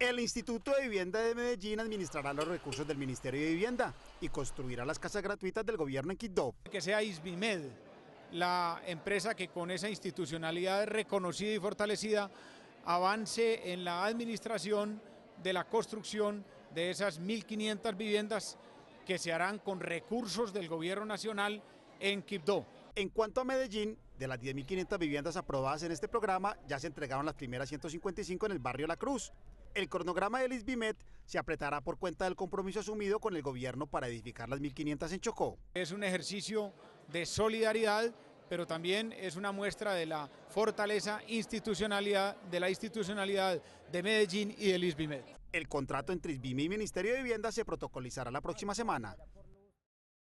El Instituto de Vivienda de Medellín administrará los recursos del Ministerio de Vivienda y construirá las casas gratuitas del gobierno en Quito. Que sea ISBIMED la empresa que con esa institucionalidad reconocida y fortalecida avance en la administración de la construcción de esas 1.500 viviendas que se harán con recursos del gobierno nacional en Quibdó. En cuanto a Medellín, de las 10.500 viviendas aprobadas en este programa, ya se entregaron las primeras 155 en el barrio La Cruz, el cronograma del ISBIMET se apretará por cuenta del compromiso asumido con el gobierno para edificar las 1.500 en Chocó. Es un ejercicio de solidaridad, pero también es una muestra de la fortaleza institucionalidad, de la institucionalidad de Medellín y del ISBIMET. El contrato entre ISBIME y Ministerio de Vivienda se protocolizará la próxima semana.